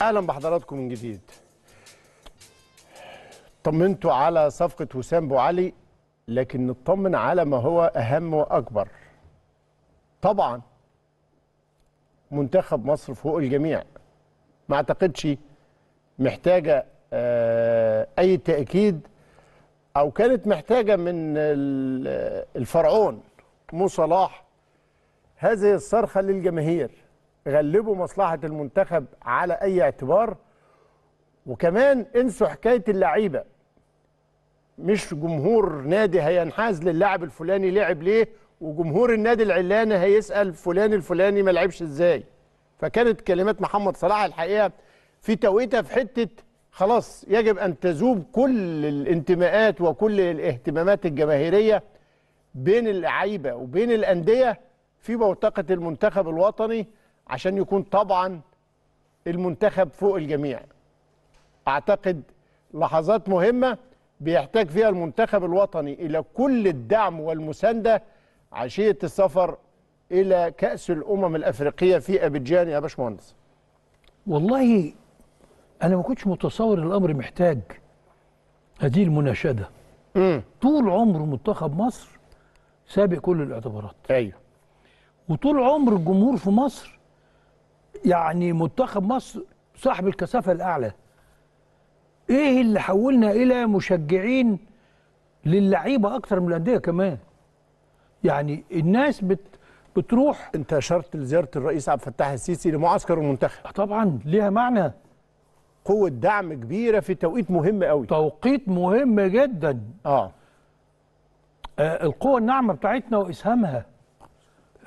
اهلا بحضراتكم من جديد طمنتوا على صفقه وسام بو علي لكن نطمن على ما هو اهم واكبر طبعا منتخب مصر فوق الجميع ما اعتقدش محتاجه آه، اي تاكيد او كانت محتاجه من آه، الفرعون مو صلاح هذه الصرخه للجماهير غلبوا مصلحه المنتخب على اي اعتبار وكمان انسوا حكايه اللعيبه مش جمهور نادي هينحاز للاعب الفلاني لعب ليه وجمهور النادي العلاني هيسال فلان الفلاني ما لعبش ازاي فكانت كلمات محمد صلاح الحقيقه في توقيتها في حته خلاص يجب ان تذوب كل الانتماءات وكل الاهتمامات الجماهيريه بين اللعيبه وبين الانديه في بوتقه المنتخب الوطني عشان يكون طبعا المنتخب فوق الجميع اعتقد لحظات مهمه بيحتاج فيها المنتخب الوطني الى كل الدعم والمسانده عشيه السفر الى كاس الامم الافريقيه في ابيجان يا باشمهندس والله انا ما كنتش متصور الامر محتاج هذه المناشده مم. طول عمر منتخب مصر سابق كل الاعتبارات ايوه وطول عمر الجمهور في مصر يعني منتخب مصر صاحب الكثافه الاعلى ايه اللي حولنا الى مشجعين للعيبه اكتر من الانديه كمان يعني الناس بت بتروح انت اشرت لزياره الرئيس عبد الفتاح السيسي لمعسكر المنتخب آه طبعا ليها معنى قوه دعم كبيره في توقيت مهم قوي توقيت مهم جدا اه, آه القوه الناعمه بتاعتنا واسهامها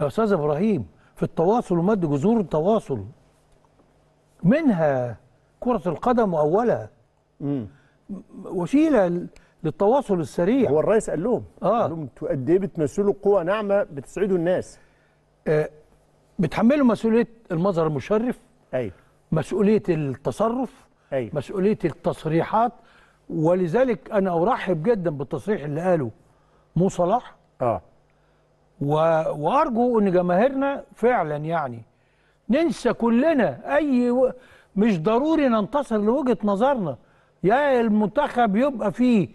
يا استاذ ابراهيم في التواصل ومد جذور التواصل منها كرة القدم وأولها وسيلة للتواصل السريع هو الرئيس قال لهم آه. قال لهم انتوا قد ايه بتمثلوا قوة ناعمة بتسعدوا الناس آه بتحملوا مسؤولية المظهر المشرف أيوه مسؤولية التصرف أيوه مسؤولية التصريحات ولذلك أنا أرحب جدا بالتصريح اللي قاله مو صلاح اه وارجو ان جماهيرنا فعلا يعني ننسى كلنا اي و... مش ضروري ننتصر لوجهه نظرنا يا المنتخب يبقى فيه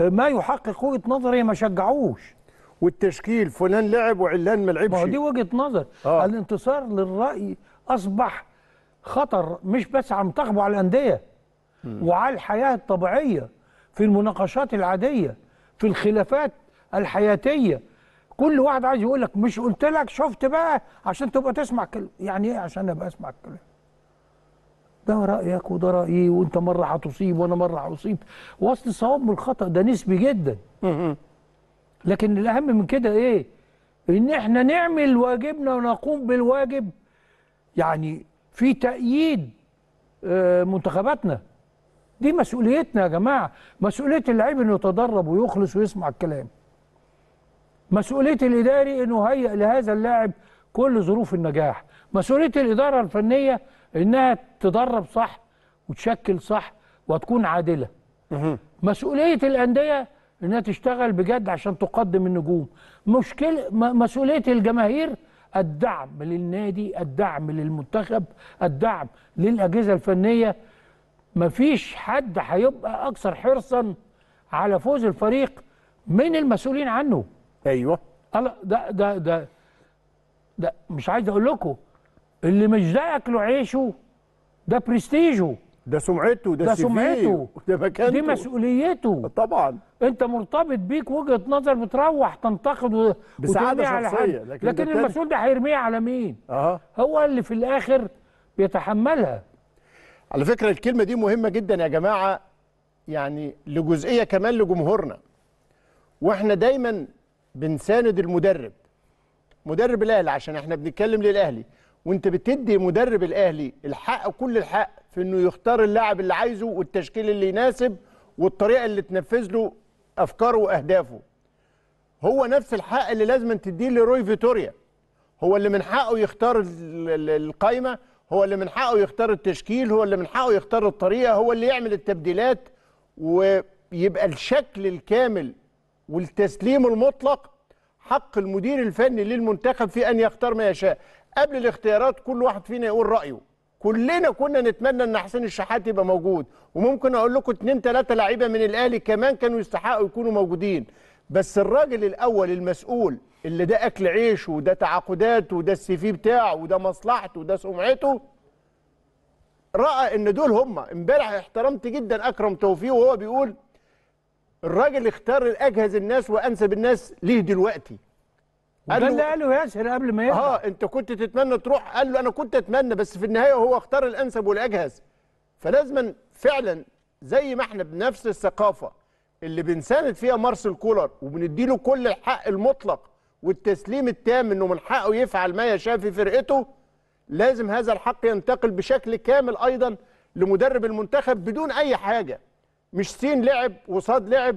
آه، ما يحقق وجهه نظري ما شجعوش والتشكيل فلان لعب وعلان ما لعبش ما هو دي وجهه نظر آه. الانتصار للراي اصبح خطر مش بس على المنتخب وعلى الانديه وعلى الحياه الطبيعيه في المناقشات العاديه في الخلافات الحياتيه كل واحد عايز يقول لك مش قلت لك شفت بقى عشان تبقى تسمع كلمه يعني ايه عشان ابقى اسمع الكلام ده رايك وده رايي وانت مره هتصيب وانا مره هصيب واصل الصواب من الخطا ده نسبي جدا لكن الاهم من كده ايه ان احنا نعمل واجبنا ونقوم بالواجب يعني في تأييد آه، منتخباتنا دي مسؤوليتنا يا جماعه مسؤوليه اللعيب انه يتدرب ويخلص ويسمع الكلام مسؤوليه الاداري انه هيئ لهذا اللاعب كل ظروف النجاح مسؤوليه الاداره الفنيه انها تدرب صح وتشكل صح وتكون عادله مسؤوليه الانديه انها تشتغل بجد عشان تقدم النجوم مشكله مسؤوليه الجماهير الدعم للنادي الدعم للمنتخب الدعم للاجهزه الفنيه مفيش حد هيبقى اكثر حرصا على فوز الفريق من المسؤولين عنه ايوه لا ده ده ده ده مش عايز اقول لكم اللي مش ده اكله عيشه ده برستيجه ده سمعته ده, ده سمعته ده مكانته دي مسؤوليته طبعا انت مرتبط بيك وجهه نظر بتروح تنتقد و... بسعاده شخصيه لكن, لكن المسؤول ده هيرميه على مين؟ أه. هو اللي في الاخر بيتحملها على فكره الكلمه دي مهمه جدا يا جماعه يعني لجزئيه كمان لجمهورنا واحنا دايما بنساند المدرب مدرب الاهلي عشان احنا بنتكلم للاهلي وانت بتدي مدرب الاهلي الحق كل الحق في انه يختار اللاعب اللي عايزه والتشكيل اللي يناسب والطريقه اللي تنفذ له افكاره واهدافه هو نفس الحق اللي لازم تديه لروي فيتوريا هو اللي من حقه يختار القايمه هو اللي من حقه يختار التشكيل هو اللي من حقه يختار الطريقه هو اللي يعمل التبديلات ويبقى الشكل الكامل والتسليم المطلق حق المدير الفني للمنتخب في ان يختار ما يشاء قبل الاختيارات كل واحد فينا يقول رايه كلنا كنا نتمنى ان حسين الشحات يبقى موجود وممكن اقول لكم اتنين تلاته لعيبه من الاهلي كمان كانوا يستحقوا يكونوا موجودين بس الراجل الاول المسؤول اللي ده اكل عيشه وده تعاقداته وده السي في بتاعه وده مصلحته وده سمعته راى ان دول هم امبارح احترمت جدا اكرم توفيق وهو بيقول الراجل اختار الاجهز الناس وانسب الناس ليه دلوقتي قال ده اللي قاله ياسر قبل ما يبقى. اه انت كنت تتمنى تروح قال له انا كنت اتمنى بس في النهايه هو اختار الانسب والاجهز فلازما فعلا زي ما احنا بنفس الثقافه اللي بنساند فيها مارسل كولر وبنديله كل الحق المطلق والتسليم التام انه من حقه يفعل ما يشاء في فرقته لازم هذا الحق ينتقل بشكل كامل ايضا لمدرب المنتخب بدون اي حاجه مش سين لعب وصاد لعب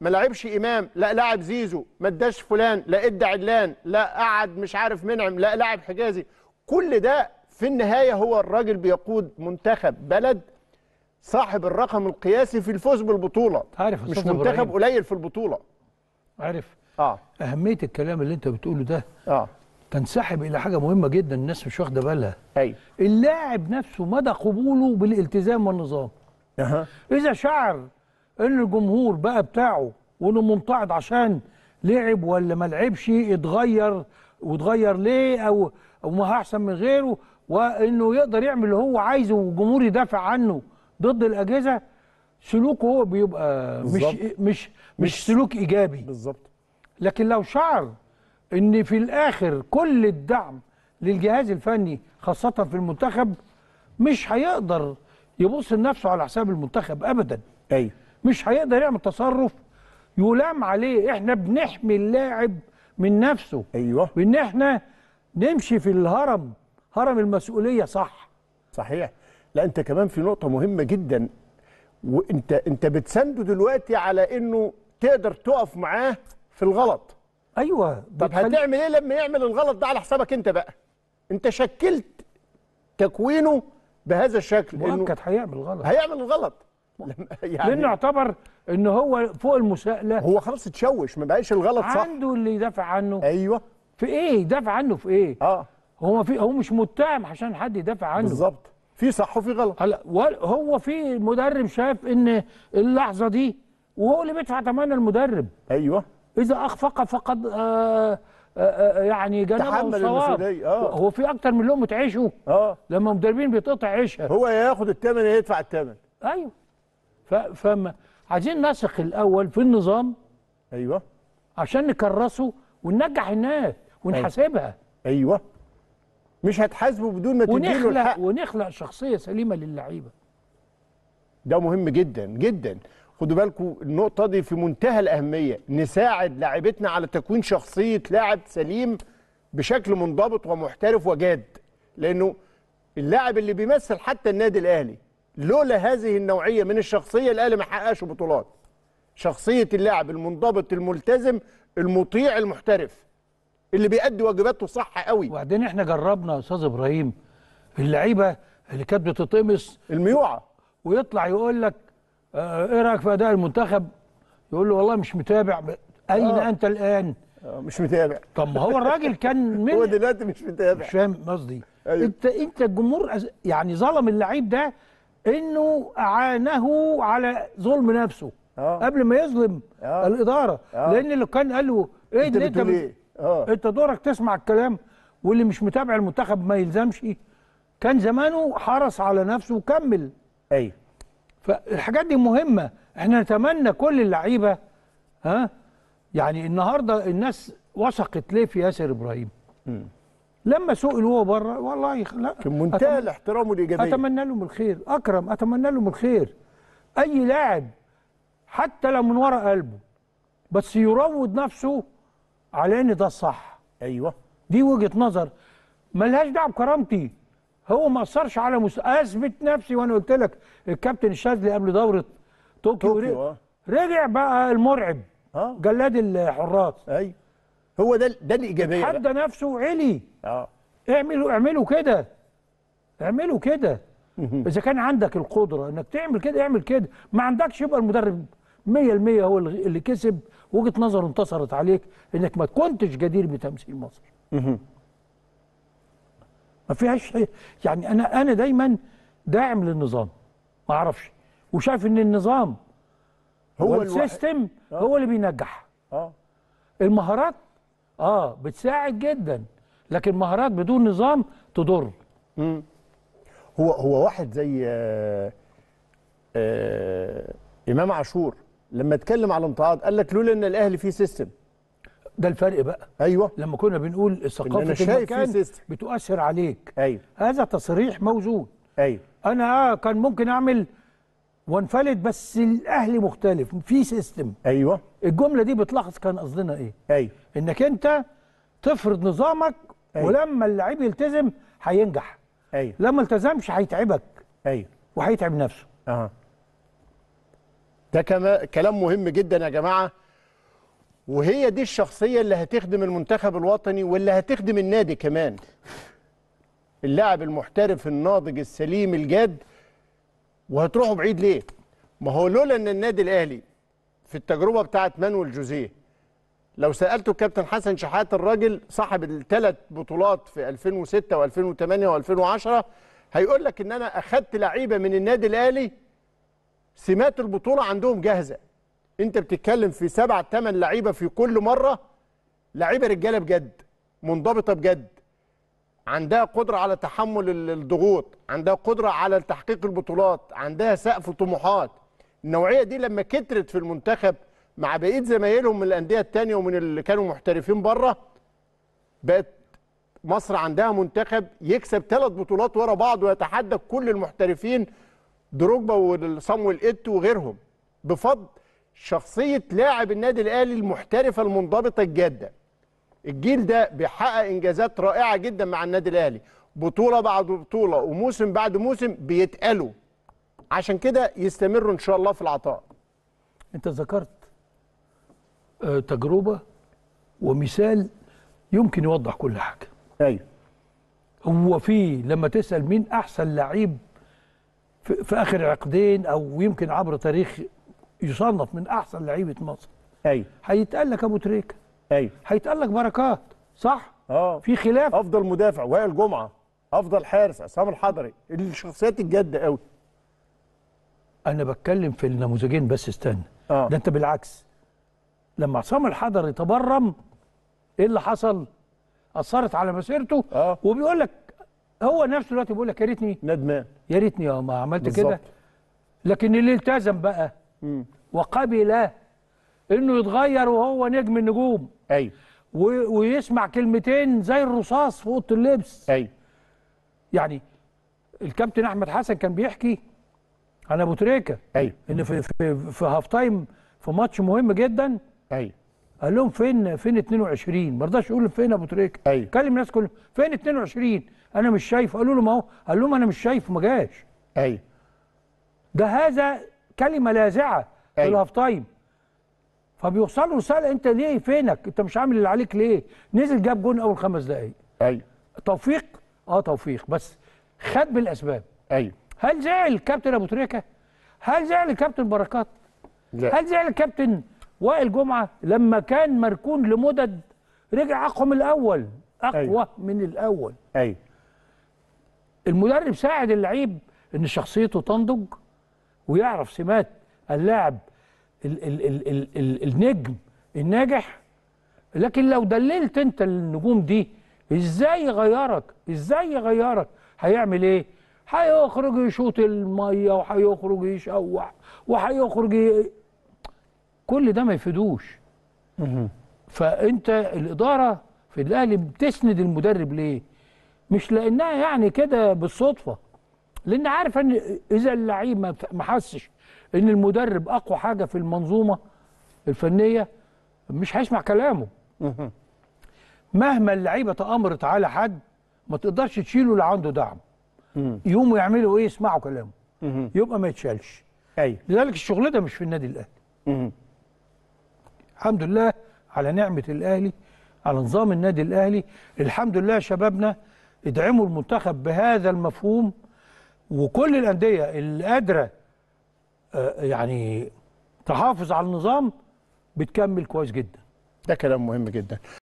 ما لعبش امام لا لعب زيزو ما اداش فلان لا ادى علان لا قعد مش عارف منعم لا لعب حجازي كل ده في النهايه هو الراجل بيقود منتخب بلد صاحب الرقم القياسي في الفوز بالبطوله عارف مش منتخب قليل في البطوله عارف اه اهميه الكلام اللي انت بتقوله ده اه تنسحب الى حاجه مهمه جدا الناس مش واخده بالها ايوه اللاعب نفسه مدى قبوله بالالتزام والنظام اذا شعر ان الجمهور بقى بتاعه وانه ممتعض عشان لعب ولا ما لعبش اتغير واتغير ليه او او ما احسن من غيره وانه يقدر يعمل اللي هو عايزه والجمهور يدافع عنه ضد الاجهزه سلوكه هو بيبقى مش, مش مش مش سلوك ايجابي بالظبط لكن لو شعر ان في الاخر كل الدعم للجهاز الفني خاصه في المنتخب مش هيقدر يبص لنفسه على حساب المنتخب ابدا ايوه مش هيقدر يعمل تصرف يلام عليه احنا بنحمي اللاعب من نفسه ايوه وان احنا نمشي في الهرم هرم المسؤوليه صح صحيح لا انت كمان في نقطه مهمه جدا وانت انت بتسنده دلوقتي على انه تقدر تقف معاه في الغلط ايوه طب بتخل... هتعمل ايه لما يعمل الغلط ده على حسابك انت بقى انت شكلت تكوينه بهذا الشكل مؤكد هيعمل غلط هيعمل الغلط يعني لانه اعتبر ان هو فوق المساءله هو خلاص اتشوش ما بقاش الغلط صح عنده اللي يدافع عنه ايوه في ايه يدافع عنه في ايه اه هو في هو مش متهم عشان حد يدافع عنه بالظبط في صح وفي غلط هو في مدرب شاف ان اللحظه دي وهو اللي بيدفع ثمن المدرب ايوه اذا اخفق فقد آه آه، آه، آه، يعني جنبهم صواب هو في اكتر من لقمه عيشه اه لما مدربين بيتقطع عيشها هو ياخد الثمن يدفع الثمن ايوه فما عايزين نثق الاول في النظام ايوه عشان نكرسه وننجح الناس ونحاسبها ايوه, أيوه. مش هتحاسبه بدون ما تديله الحق ونخلق شخصيه سليمه للعيبه ده مهم جدا جدا خدوا بالكم النقطه دي في منتهى الاهميه نساعد لاعبتنا على تكوين شخصيه لاعب سليم بشكل منضبط ومحترف وجاد لانه اللاعب اللي بيمثل حتى النادي الاهلي لولا هذه النوعيه من الشخصيه الاهلي ما حققش بطولات شخصيه اللاعب المنضبط الملتزم المطيع المحترف اللي بيأدي واجباته صح قوي وبعدين احنا جربنا يا استاذ ابراهيم اللعيبه اللي كانت بتتقمص الميوعه ويطلع يقول لك آه، ايه رايك في اداء المنتخب يقول له والله مش متابع اين آه. انت الان آه، مش متابع طب ما هو الراجل كان من هو دلوقتي مش متابع مش فاهم قصدي أيوه. انت انت الجمهور يعني ظلم اللعيب ده انه اعانه على ظلم نفسه آه. قبل ما يظلم آه. الاداره آه. لان اللي كان قال له ايه انت انت, إيه؟ آه. انت دورك تسمع الكلام واللي مش متابع المنتخب ما يلزمش كان زمانه حرص على نفسه وكمل ايوه فالحاجات دي مهمه احنا نتمنى كل اللعيبه ها يعني النهارده الناس وثقت ليه في ياسر ابراهيم م. لما سئل وهو بره والله لا في منتهى الاحترام والايجابيه اتمنى لهم الخير اكرم اتمنى لهم الخير اي لاعب حتى لو من ورا قلبه بس يروض نفسه على ان ده الصح ايوه دي وجهه نظر ملهاش دعوه بكرامتي هو ما اثرش على مس... اثبت نفسي وانا قلت لك الكابتن الشاذلي قبل دوره طوكيو, طوكيو رجع, آه. رجع بقى المرعب آه. جلاد الحراس ايوه هو ده ده الايجابيه حد نفسه علي اه اعملوا اعملوا كده اعملوا كده اذا كان عندك القدره انك تعمل كده اعمل كده ما عندكش يبقى المدرب 100% هو اللي كسب وجهه نظره انتصرت عليك انك ما كنتش جدير بتمثيل مصر ما فيهاش يعني انا انا دايما داعم للنظام ما اعرفش وشايف ان النظام هو السيستم آه. هو اللي بينجح اه المهارات اه بتساعد جدا لكن مهارات بدون نظام تضر مم. هو هو واحد زي آآ آه، آآ آه، امام عاشور لما اتكلم على الانتقاد قال لك لولا ان الاهلي فيه سيستم ده الفرق بقى ايوه لما كنا بنقول ثقافه أنا المكان بتؤثر عليك ايوه هذا تصريح موجود ايوه انا آه، كان ممكن اعمل وانفلت بس الاهلي مختلف في سيستم ايوه الجمله دي بتلاحظ كان قصدنا ايه ايوه انك انت تفرض نظامك أيوة. ولما اللعيب يلتزم هينجح ايوه لما التزمش هيتعبك ايوه وهيتعب نفسه اها ده كلام مهم جدا يا جماعه وهي دي الشخصية اللي هتخدم المنتخب الوطني واللي هتخدم النادي كمان اللاعب المحترف الناضج السليم الجاد وهتروحوا بعيد ليه ما هو لولا ان النادي الاهلي في التجربه بتاعت مانويل جوزيه لو سالته الكابتن حسن شحات الراجل صاحب الثلاث بطولات في 2006 و2008 و2010 هيقول لك ان انا اخذت لعيبه من النادي الاهلي سمات البطوله عندهم جاهزه انت بتتكلم في سبع ثمان لعيبه في كل مره لعيبه رجاله بجد منضبطه بجد عندها قدره على تحمل الضغوط عندها قدره على تحقيق البطولات عندها سقف طموحات النوعيه دي لما كترت في المنتخب مع بقيه زمايلهم من الانديه الثانيه ومن اللي كانوا محترفين بره بقت مصر عندها منتخب يكسب ثلاث بطولات ورا بعض ويتحدى كل المحترفين دروجبا وصامويل ايتو وغيرهم بفضل شخصيه لاعب النادي الاهلي المحترفه المنضبطه الجاده الجيل ده بيحقق انجازات رائعه جدا مع النادي الاهلي بطوله بعد بطوله وموسم بعد موسم بيتقلوا عشان كده يستمروا ان شاء الله في العطاء انت ذكرت آه، تجربه ومثال يمكن يوضح كل حاجه ايوه هو في لما تسال مين احسن لعيب في, في اخر عقدين او يمكن عبر تاريخ يصنف من احسن لعيبه مصر ايوه هيتقال لك ابو تريكه ايوه هيتقال لك بركات صح اه في خلاف افضل مدافع وائل جمعه افضل حارس عصام الحضري الشخصيات الجاده قوي انا بتكلم في النموذجين بس استنى آه. ده انت بالعكس لما عصام الحضري تبرم ايه اللي حصل اثرت على مسيرته آه. وبيقول لك هو نفسه دلوقتي بيقول لك يا ريتني ندمان يا ريتني اه ما عملت كده لكن اللي التزم بقى وقبل انه يتغير وهو نجم النجوم ايوه ويسمع كلمتين زي الرصاص في اوضه اللبس ايوه يعني الكابتن احمد حسن كان بيحكي عن ابو تريكه ايوه ان في في, في هاف تايم في ماتش مهم جدا ايوه قال لهم فين فين 22 ما رضاش يقول فين ابو تريكه ايوه كلم الناس كلهم فين 22 انا مش شايف قالوا له ما هو قال لهم انا مش شايف ما جاش ايوه ده هذا كلمه لاذعه في الهاف تايم أيوة. فبيوصل له رساله انت ليه فينك انت مش عامل اللي عليك ليه نزل جاب جون اول خمس دقائق ايوه توفيق اه توفيق بس خد بالاسباب ايوه هل زعل كابتن ابو تريكه هل زعل كابتن بركات لا. هل زعل كابتن وائل جمعه لما كان مركون لمدد رجع اقوى من الاول اقوى أيوه. من الاول ايوه المدرب ساعد اللعيب ان شخصيته تنضج ويعرف سمات اللاعب ال ال ال النجم الناجح لكن لو دللت انت النجوم دي ازاي يغيرك ازاي يغيرك هيعمل ايه هيخرج يشوط الميه وهيخرج يشوح وهيخرج ي... كل ده ما يفيدوش فانت الاداره في الاهلي بتسند المدرب ليه مش لانها يعني كده بالصدفه لان عارف ان اذا اللعيب ما حسش ان المدرب اقوى حاجه في المنظومه الفنيه مش هيسمع كلامه مهما اللعيبه تامرت على حد ما تقدرش تشيله اللي عنده دعم يقوموا يعملوا ايه يسمعوا كلامه يبقى ما يتشالش ايوه لذلك الشغل ده مش في النادي الاهلي الحمد لله على نعمه الاهلي على نظام النادي الاهلي الحمد لله شبابنا ادعموا المنتخب بهذا المفهوم وكل الانديه اللي قادره آه، يعني تحافظ على النظام بتكمل كويس جدا ده كلام مهم جدا